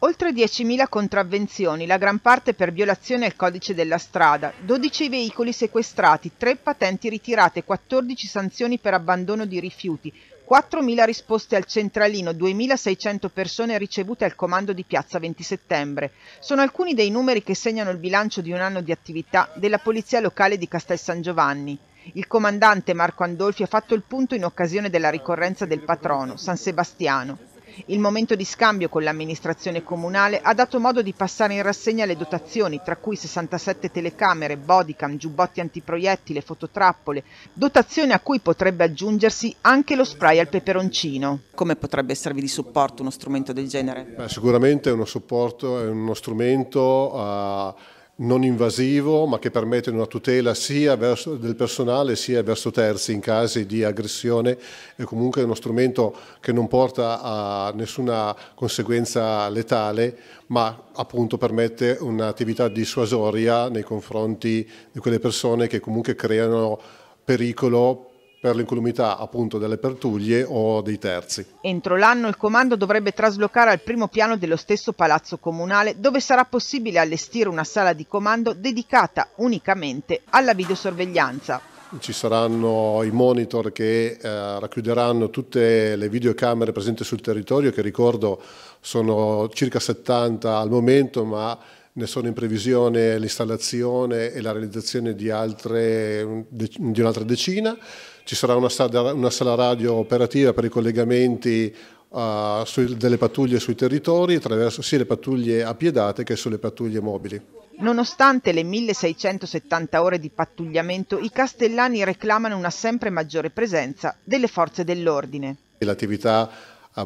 Oltre 10.000 contravvenzioni, la gran parte per violazione al codice della strada, 12 veicoli sequestrati, 3 patenti ritirate, 14 sanzioni per abbandono di rifiuti, 4.000 risposte al centralino, 2.600 persone ricevute al comando di Piazza 20 settembre. Sono alcuni dei numeri che segnano il bilancio di un anno di attività della Polizia Locale di Castel San Giovanni. Il comandante Marco Andolfi ha fatto il punto in occasione della ricorrenza del patrono, San Sebastiano. Il momento di scambio con l'amministrazione comunale ha dato modo di passare in rassegna le dotazioni, tra cui 67 telecamere, bodycam, giubbotti antiproiettile, fototrappole, dotazione a cui potrebbe aggiungersi anche lo spray al peperoncino. Come potrebbe esservi di supporto uno strumento del genere? Beh, sicuramente è uno supporto, è uno strumento... Uh non invasivo ma che permette una tutela sia verso, del personale sia verso terzi in casi di aggressione È comunque uno strumento che non porta a nessuna conseguenza letale ma appunto permette un'attività dissuasoria nei confronti di quelle persone che comunque creano pericolo per l'incolumità appunto delle pertuglie o dei terzi. Entro l'anno il comando dovrebbe traslocare al primo piano dello stesso palazzo comunale dove sarà possibile allestire una sala di comando dedicata unicamente alla videosorveglianza ci saranno i monitor che eh, racchiuderanno tutte le videocamere presenti sul territorio che ricordo sono circa 70 al momento ma ne sono in previsione l'installazione e la realizzazione di, altre, di un'altra decina. Ci sarà una sala, una sala radio operativa per i collegamenti uh, sui, delle pattuglie sui territori attraverso sia le pattuglie a piedate che sulle pattuglie mobili. Nonostante le 1670 ore di pattugliamento, i castellani reclamano una sempre maggiore presenza delle forze dell'ordine. L'attività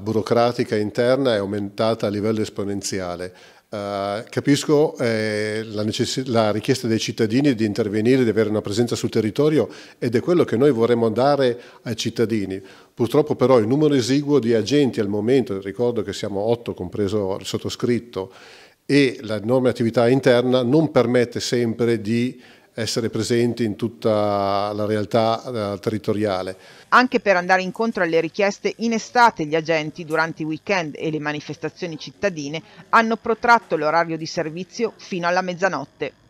burocratica interna è aumentata a livello esponenziale Uh, capisco eh, la, la, richiesta dei cittadini di intervenire, di avere una presenza sul territorio ed è quello che noi vorremmo dare ai cittadini. Purtroppo però il numero esiguo di agenti al momento, ricordo che siamo otto, compreso il sottoscritto, e la enorme attività interna non permette sempre di essere presenti in tutta la realtà eh, territoriale. Anche per andare incontro alle richieste in estate gli agenti durante i weekend e le manifestazioni cittadine hanno protratto l'orario di servizio fino alla mezzanotte.